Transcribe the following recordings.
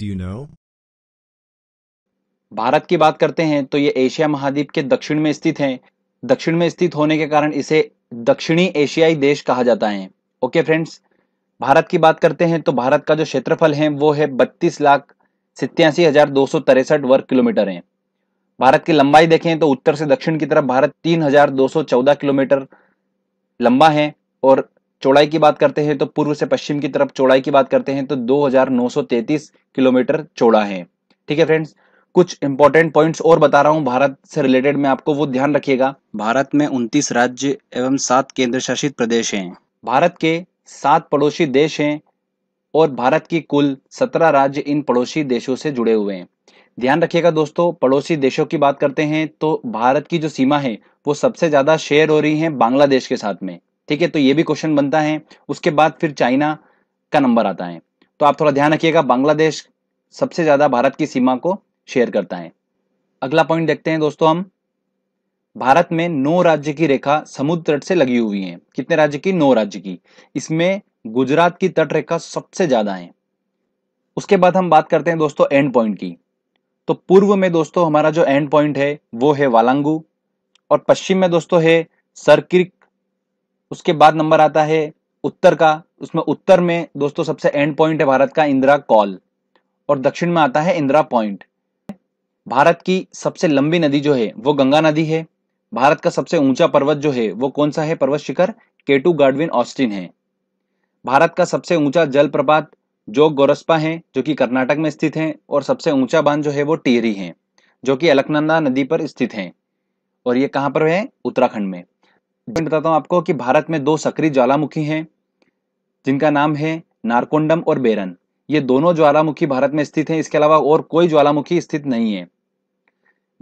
Do you know? Bharat की बात करते हैं तो ये एशिया महाद्वीप के दक्षिण में स्थित है दक्षिण में स्थित होने के कारण इसे दक्षिणी एशियाई देश कहा जाता है ओके फ्रेंड्स भारत की बात करते हैं तो भारत का जो क्षेत्रफल है वो है बत्तीस लाख सितयासी हजार दो सौ तिरसठ वर्ग किलोमीटर है भारत की लंबाई देखें तो उत्तर से दक्षिण की तरफ भारत तीन हजार दो सौ चौदह किलोमीटर लंबा है और चौड़ाई की बात करते हैं तो पूर्व से पश्चिम की तरफ चौड़ाई की बात करते हैं तो 2933 किलोमीटर चौड़ा है ठीक है फ्रेंड्स कुछ इंपॉर्टेंट पॉइंट्स और बता रहा हूँ भारत से रिलेटेड में आपको वो ध्यान रखिएगा भारत में उनतीस राज्य एवं सात केंद्र शासित प्रदेश है भारत के सात पड़ोसी देश हैं और भारत की कुल सत्रह राज्य इन पड़ोसी देशों से जुड़े हुए हैं ध्यान रखिएगा दोस्तों पड़ोसी देशों की बात करते हैं तो भारत की जो सीमा है वो सबसे ज्यादा शेयर हो रही है बांग्लादेश के साथ में ठीक है तो ये भी क्वेश्चन बनता है उसके बाद फिर चाइना का नंबर आता है तो आप थोड़ा ध्यान रखिएगा बांग्लादेश सबसे ज्यादा भारत की सीमा को शेयर करता है अगला पॉइंट देखते हैं दोस्तों हम भारत में नौ राज्य की रेखा समुद्र तट से लगी हुई है कितने राज्य की नौ राज्य की इसमें गुजरात की तट रेखा सबसे ज्यादा है उसके बाद हम बात करते हैं दोस्तों एंड पॉइंट की तो पूर्व में दोस्तों हमारा जो एंड पॉइंट है वो है वालांगू और पश्चिम में दोस्तों है सरकिर उसके बाद नंबर आता है उत्तर का उसमें उत्तर में दोस्तों सबसे एंड पॉइंट है भारत का इंदिरा कॉल और दक्षिण में आता है इंदिरा पॉइंट भारत की सबसे लंबी नदी जो है वो गंगा नदी है भारत का सबसे ऊंचा पर्वत जो है वो कौन सा है पर्वत शिखर केटू गार्डविन ऑस्टिन है भारत का सबसे ऊंचा जलप्रपात जोग गोरस्पा है जो कि कर्नाटक में स्थित है और सबसे ऊंचा बांध जो है वो टिहरी है जो कि अलकनंदा नदी पर स्थित है और ये कहाँ पर है उत्तराखंड में मैं बताता हूं आपको कि भारत में दो सक्रिय ज्वालामुखी हैं जिनका नाम है नारकोंडम और बेरन ये दोनों ज्वालामुखी भारत में स्थित हैं इसके अलावा और कोई ज्वालामुखी स्थित नहीं है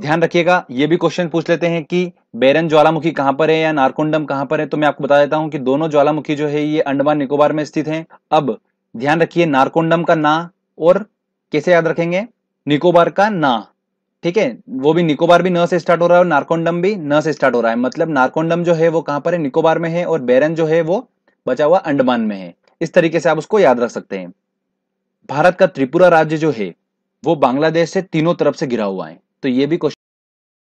ध्यान रखिएगा ये भी क्वेश्चन पूछ लेते हैं कि बेरन ज्वालामुखी कहां पर है या नारकोंडम कहां पर है तो मैं आपको बता देता हूं कि दोनों ज्वालामुखी जो है ये अंडमान निकोबार में स्थित है अब ध्यान रखिए नारकोंडम का ना और कैसे याद रखेंगे निकोबार का ना ठीक है वो भी निकोबार भी न से स्टार्ट हो रहा है और नारकोंडम भी न से स्टार्ट हो रहा है मतलब नारकोंडम जो है वो कहां पर है निकोबार में है और बेरन जो है वो बचा हुआ अंडमान में है इस तरीके से आप उसको याद रख सकते हैं भारत का त्रिपुरा राज्य जो है वो बांग्लादेश से तीनों तरफ से घिरा हुआ है तो ये भी क्वेश्चन